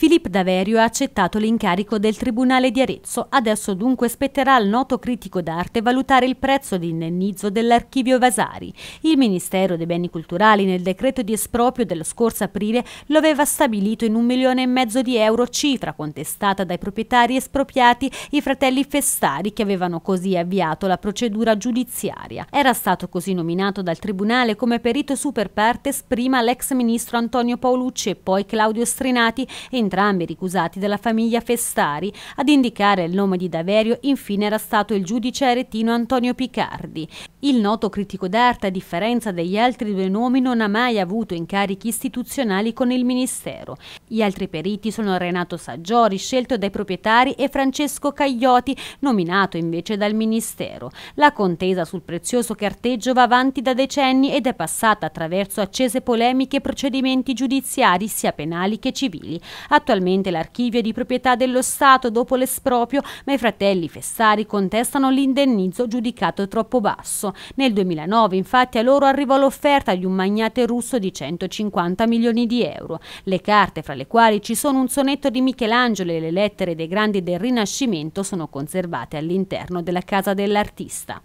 Filippo Daverio ha accettato l'incarico del Tribunale di Arezzo. Adesso dunque spetterà al noto critico d'arte valutare il prezzo di indennizzo dell'archivio Vasari. Il Ministero dei Beni Culturali nel decreto di esproprio dello scorso aprile lo aveva stabilito in un milione e mezzo di euro, cifra contestata dai proprietari espropriati, i fratelli Festari, che avevano così avviato la procedura giudiziaria. Era stato così nominato dal Tribunale come perito super partes prima l'ex ministro Antonio Paolucci e poi Claudio Strinati in entrambi ricusati dalla famiglia Festari. Ad indicare il nome di Daverio infine era stato il giudice aretino Antonio Picardi. Il noto critico d'arte, a differenza degli altri due nomi, non ha mai avuto incarichi istituzionali con il Ministero. Gli altri periti sono Renato Saggiori, scelto dai proprietari, e Francesco Cagliotti, nominato invece dal Ministero. La contesa sul prezioso carteggio va avanti da decenni ed è passata attraverso accese polemiche e procedimenti giudiziari, sia penali che civili. A Attualmente l'archivio è di proprietà dello Stato dopo l'esproprio, ma i fratelli Fessari contestano l'indennizzo giudicato troppo basso. Nel 2009 infatti a loro arrivò l'offerta di un magnate russo di 150 milioni di euro. Le carte, fra le quali ci sono un sonetto di Michelangelo e le lettere dei grandi del Rinascimento, sono conservate all'interno della casa dell'artista.